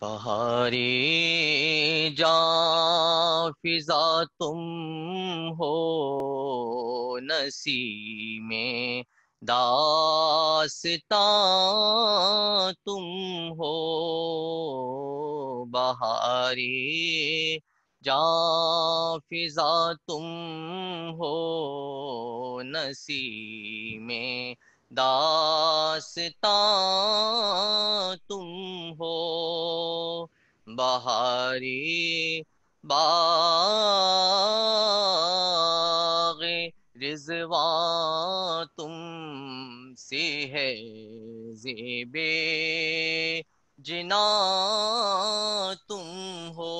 बहारी जा फिजा तुम हो नसी में दासता तुम हो बहारी जा फिजा तुम हो नसी में दासता तुम हो बहारी बागे रिजवा तुम से है जेबे जिना तुम हो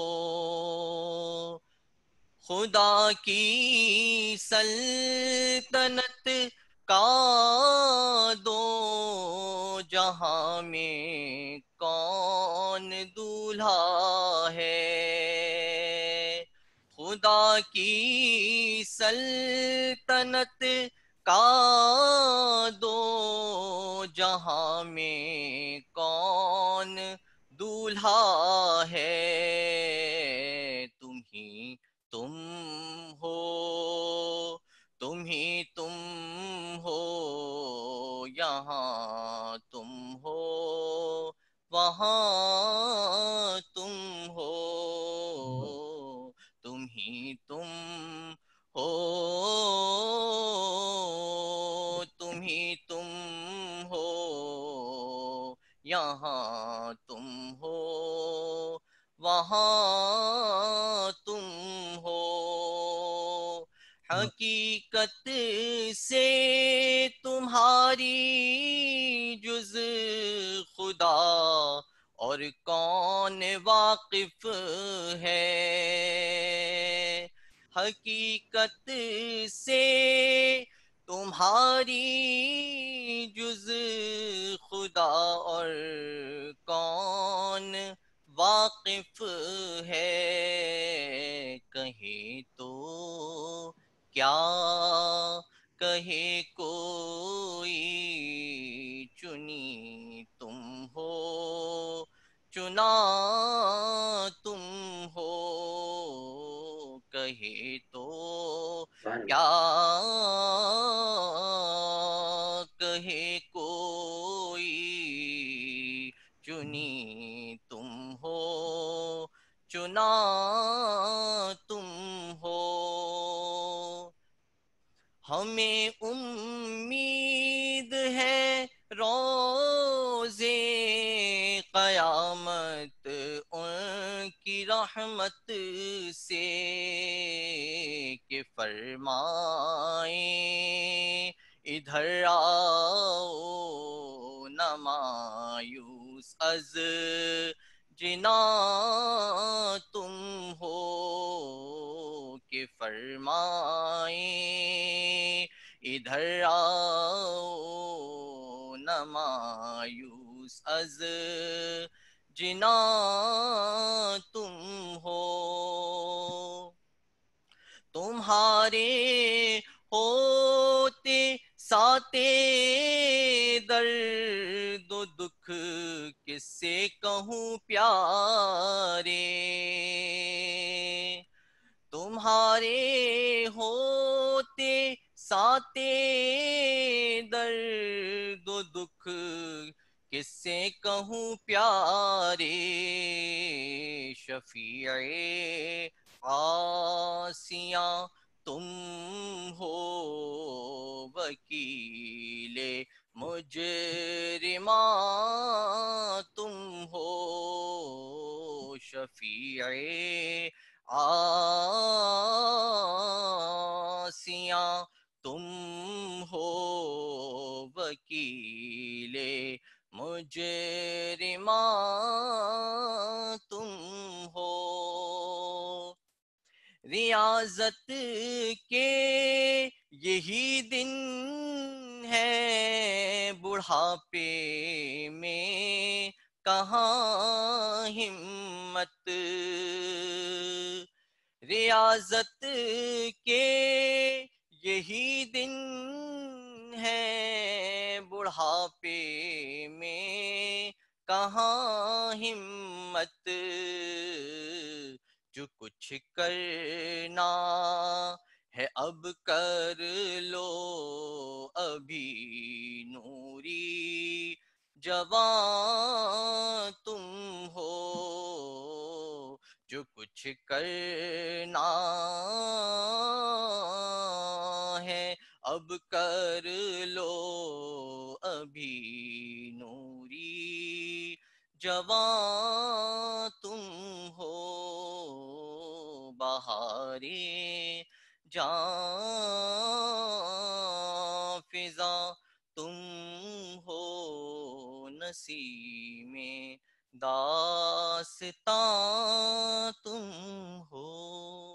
खुदा की सल्तनत का दो जहां में दूल्हा है खुदा की सल्तनत का दो जहां में कौन दूल्हा है तुम ही तुम हो तुम ही तुम हो यहाँ तुम हो वहाँ हो तुम ही तुम हो यहाँ तुम हो वहाँ तुम हो हाँ। हकीकत से तुम्हारी जुज खुदा और कौन वाकिफ है हकीकत से तुम्हारी जुज खुदा और कौन वाकिफ है कहे तो क्या कहे कोई चुनी तुम हो चुना रहे तो क्या कहे कोई चुनी तुम हो चुना तुम हो हमें उम्मीद है रोजे कयामत उनकी रहमत से फरमाए इधर आओ न मायूस अज जिना तुम हो के फरमाए इधर आओ न अज जिना तुम हो तुम्हारे होते साते दर्द दुख किससे कहूँ प्यारे तुम्हारे होते साते दर्द दुख किससे कहूँ प्यारे शफीए आसिया तुम हो वकीले मुजरिमा तुम हो शफीए आसिया तुम हो वकीले मुजरिमा रियाजत के यही दिन है बुढ़ापे में कहाँ हिम्मत रियाजत के यही दिन है बुढ़ापे में कहाँ हिम्मत कुछ करना है अब कर लो अभी नूरी जवा तुम हो जो कुछ करना है अब कर लो अभी नूरी जवा सारे जान फिजा तुम हो में दासता तुम हो